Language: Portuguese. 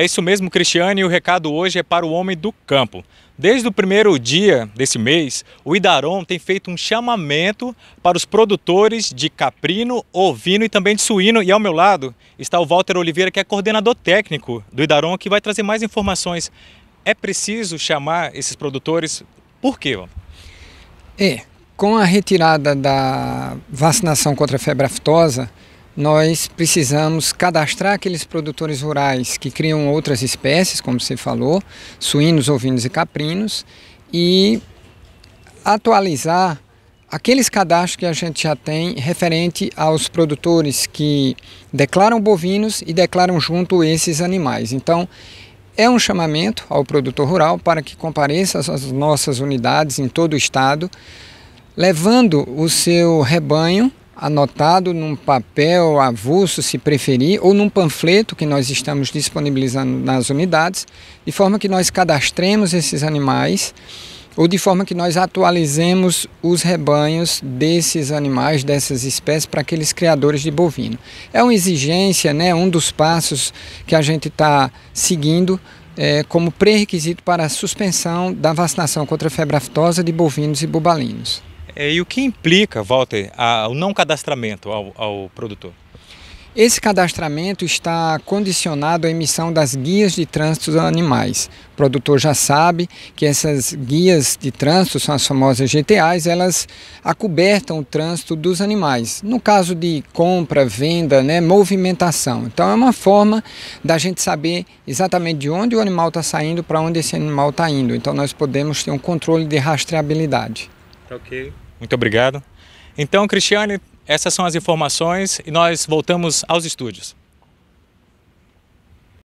É isso mesmo, Cristiane, e o recado hoje é para o homem do campo. Desde o primeiro dia desse mês, o Idaron tem feito um chamamento para os produtores de caprino, ovino e também de suíno. E ao meu lado está o Walter Oliveira, que é coordenador técnico do Idaron, que vai trazer mais informações. É preciso chamar esses produtores? Por quê? É, com a retirada da vacinação contra a febre aftosa, nós precisamos cadastrar aqueles produtores rurais que criam outras espécies, como você falou, suínos, ovinos e caprinos, e atualizar aqueles cadastros que a gente já tem referente aos produtores que declaram bovinos e declaram junto esses animais. Então, é um chamamento ao produtor rural para que compareça às nossas unidades em todo o estado, levando o seu rebanho anotado num papel avulso, se preferir, ou num panfleto que nós estamos disponibilizando nas unidades, de forma que nós cadastremos esses animais ou de forma que nós atualizemos os rebanhos desses animais, dessas espécies, para aqueles criadores de bovino. É uma exigência, né, um dos passos que a gente está seguindo é, como pré-requisito para a suspensão da vacinação contra a febre aftosa de bovinos e bubalinos. É, e o que implica, Walter, o não cadastramento ao, ao produtor? Esse cadastramento está condicionado à emissão das guias de trânsito dos animais. O produtor já sabe que essas guias de trânsito, são as famosas GTAs, elas acobertam o trânsito dos animais. No caso de compra, venda, né, movimentação. Então é uma forma da gente saber exatamente de onde o animal está saindo, para onde esse animal está indo. Então nós podemos ter um controle de rastreabilidade. Tá ok. Muito obrigado. Então, Cristiane, essas são as informações e nós voltamos aos estúdios.